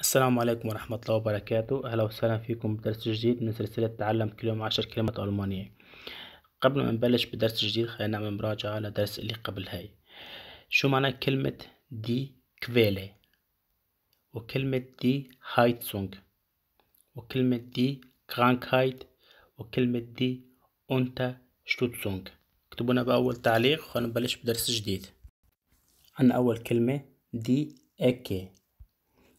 السلام عليكم ورحمة الله وبركاته أهلا وسهلا فيكم بدرس جديد من سلسلة تعلم كل يوم عشر كلمات ألمانية قبل ما نبلش بدرس جديد خلينا نعمل مراجعة على درس اللي قبل هاي شو معنى كلمة دي كفيلة وكلمة دي هايتسونج وكلمة دي كرانكهايت وكلمة دي أنت شتوتسونج اكتبونا بأول تعليق خلينا نبلش بدرس جديد عن أول كلمة دي أكي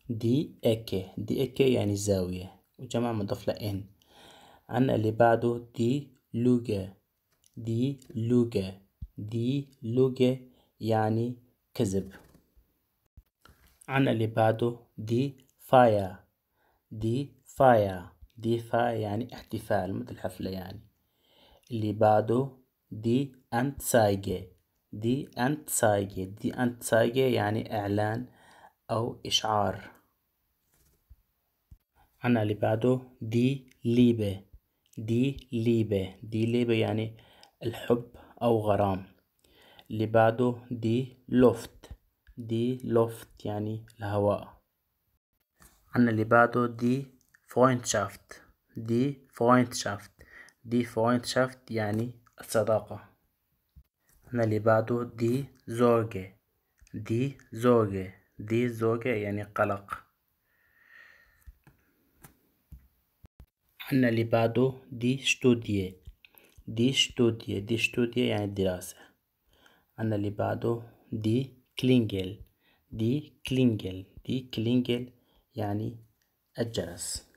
دي اك دي اك يعني زاوية وجمع مضاف لإن عنا اللي بعده دي لوجا دي لوجا دي لوجا يعني كذب عنا اللي بعده دي فايا دي فايا دي فا يعني احتفال مثل حفلة يعني اللي بعده دي أنت سايجة دي أنت سايجة دي أنت سايجة يعني إعلان أو إشعار عنا اللي بعده دي ليبة دي ليبة دي ليبة يعني الحب أو غرام اللي بعده دي لوفت دي لوفت يعني الهواء عنا اللي بعده دي فوينتشافت دي فوينتشافت دي فوينتشافت يعني الصداقة عنا اللي بعده دي زوجة دي زوجة دي زوجة يعني قلق عنا اللي بعده دي شتوديي دي شتوديي دي شتوديي يعني الدراسة عنا اللي بعده دي كلينجل دي كلينجل دي كلينجل يعني الجرس